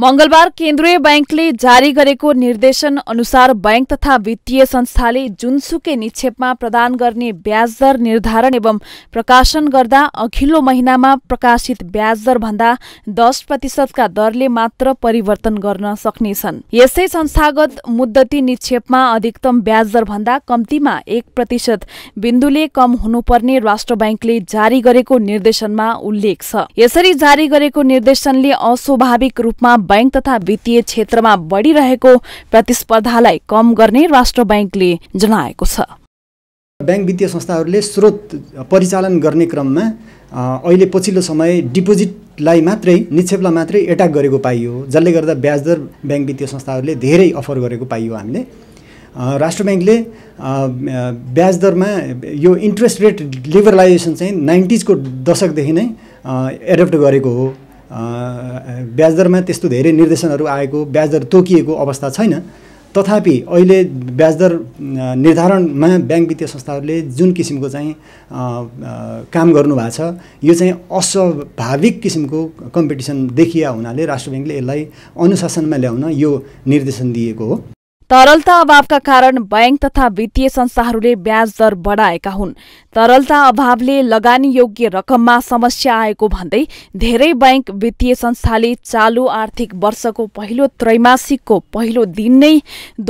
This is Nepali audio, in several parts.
मंगलबार केन्द्रीय बैंकले जारी गरेको निर्देशन अनुसार बैंक तथा वित्तीय संस्थाले जुनसुकै निक्षेपमा प्रदान गर्ने ब्याजदर निर्धारण एवं प्रकाशन गर्दा अघिल्लो महिनामा प्रकाशित ब्याजदर भन्दा दस प्रतिशतका दरले मात्र परिवर्तन गर्न सक्नेछन् यसै संस्थागत मुद्दती निक्षेपमा अधिकतम ब्याजदरभन्दा भन्दा कम्तीमा एक प्रतिशत बिन्दुले कम हुनुपर्ने राष्ट्र ब्याङ्कले जारी गरेको निर्देशनमा उल्लेख छ यसरी जारी गरेको निर्देशनले अस्वाभाविक रूपमा बैंक तथा वित्तीय क्षेत्रमा बढिरहेको प्रतिस्पर्धालाई कम गर्ने राष्ट्र बैंकले जनाएको छ ब्याङ्क वित्तीय संस्थाहरूले स्रोत परिचालन गर्ने क्रममा अहिले पछिल्लो समय डिपोजिटलाई मात्रै निक्षेपलाई मात्रै एट्याक गरेको पाइयो जसले गर्दा ब्याजदर ब्याङ्क वित्तीय संस्थाहरूले धेरै अफर गरेको पाइयो हामीले राष्ट्र ब्याङ्कले ब्याजदरमा यो इन्ट्रेस्ट रेट लिबरलाइजेसन चाहिँ नाइन्टिजको दशकदेखि नै एडप्ट गरेको हो ब्याजदरमा त्यस्तो धेरै निर्देशनहरू आएको ब्याजदर तोकिएको अवस्था छैन तथापि अहिले ब्याजदर निर्धारणमा ब्याङ्क वित्तीय संस्थाहरूले जुन किसिमको चाहिँ काम गर्नुभएको छ यो चाहिँ अस्वाभाविक किसिमको कम्पिटिसन देखिया हुनाले राष्ट्र ब्याङ्कले यसलाई अनुशासनमा ल्याउन यो निर्देशन दिएको हो तरलता अभावका कारण बैंक तथा वित्तीय संस्थाहरूले ब्याज दर बढाएका हुन् तरलता अभावले लगानी योग्य रकममा समस्या आएको भन्दै धेरै बैंक वित्तीय संस्थाले चालु आर्थिक वर्षको पहिलो त्रैमासिकको पहिलो दिन नै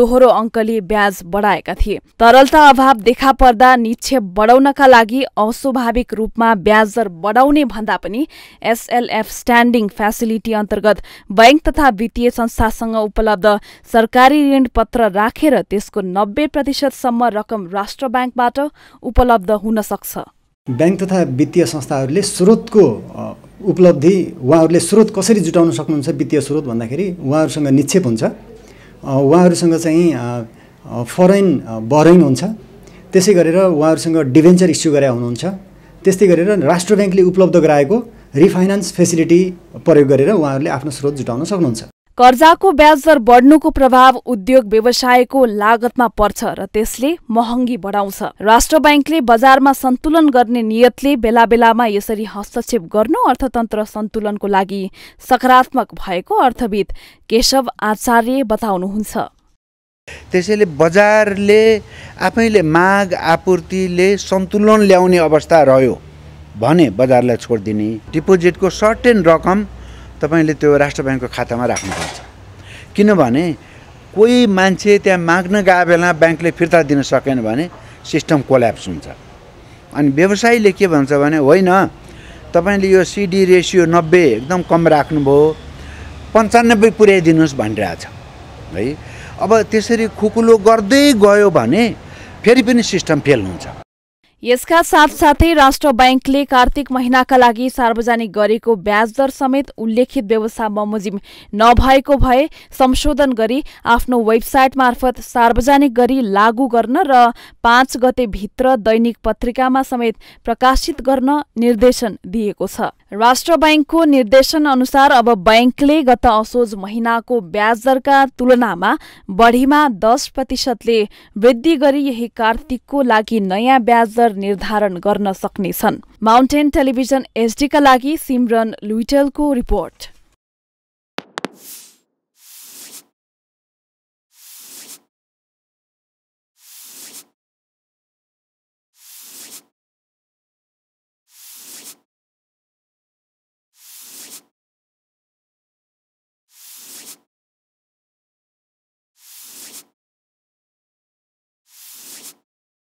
दोहोरो अङ्कले ब्याज बढाएका थिए तरलता अभाव देखा पर्दा निक्षेप बढाउनका लागि अस्वाभाविक रूपमा ब्याज दर बढाउने भन्दा पनि एसएलएफ स्ट्यान्डिङ फेसिलिटी अन्तर्गत बैंक तथा वित्तीय संस्थासँग उपलब्ध सरकारी ऋण पत्र राखेर त्यसको नब्बे प्रतिशतसम्म रकम राष्ट्र ब्याङ्कबाट उपलब्ध हुन सक्छ ब्याङ्क तथा वित्तीय संस्थाहरूले स्रोतको उपलब्धि उहाँहरूले स्रोत कसरी जुटाउन सक्नुहुन्छ वित्तीय स्रोत भन्दाखेरि उहाँहरूसँग निक्षेप हुन्छ उहाँहरूसँग चाहिँ फरेन बरेन हुन्छ त्यसै गरेर उहाँहरूसँग डिभेन्चर इस्यु गरे हुनुहुन्छ त्यस्तै गरेर राष्ट्र ब्याङ्कले उपलब्ध गराएको रिफाइनान्स फेसिलिटी प्रयोग गरेर उहाँहरूले आफ्नो स्रोत जुटाउन सक्नुहुन्छ कर्जाको ब्याजदर बढ्नुको प्रभाव उद्योग व्यवसायको लागतमा पर्छ र त्यसले महँगी बढाउँछ राष्ट्र ब्याङ्कले बजारमा सन्तुलन गर्ने नियतले बेला बेलामा यसरी हस्तक्षेप गर्नु अर्थतन्त्र सन्तुलनको लागि सकारात्मक भएको अर्थविद केशव आचार्य बताउनुहुन्छ त्यसैले बजारले आफैले माग आपूर्तिले सन्तुलन ल्याउने अवस्था रह्यो भने बजारलाई छोडिदिने डिपोजिटको सर्टेन रकम तपाईँले त्यो राष्ट्र ब्याङ्कको खातामा राख्नुपर्छ किनभने कोही मान्छे त्यहाँ माग्न गएको बेला ब्याङ्कले फिर्ता दिन सकेन भने सिस्टम कोल्याप्स हुन्छ अनि व्यवसायीले के भन्छ भने होइन तपाईँले यो सिडी रेसियो नब्बे एकदम कम राख्नुभयो पन्चानब्बे पुर्याइदिनुहोस् भनिरहेछ है अब त्यसरी खुकुलो गर्दै गयो भने फेरि पनि सिस्टम फेल हुन्छ यसका साथसाथै राष्ट्र ब्याङ्कले कार्तिक महिनाका लागि सार्वजनिक गरेको ब्याज दर समेत उल्लेखित व्यवस्था बमोजिम नभएको भए संशोधन गरी आफ्नो वेबसाइट मार्फत सार्वजनिक गरी लागू गर्न र पाँच गते भित्र दैनिक पत्रिकामा समेत प्रकाशित गर्न निर्देशन दिएको छ राष्ट्र ब्याङ्कको निर्देशन अनुसार अब ब्याङ्कले गत असोज महिनाको ब्याज दरका तुलनामा बढीमा दस प्रतिशतले वृद्धि गरी यही कार्तिकको लागि नयाँ ब्याज दर निर्धारण गर्न सक्नेछन् माउन्टेन टेलिभिजन एसडीका लागि सिमरन लुइटेलको रिपोर्ट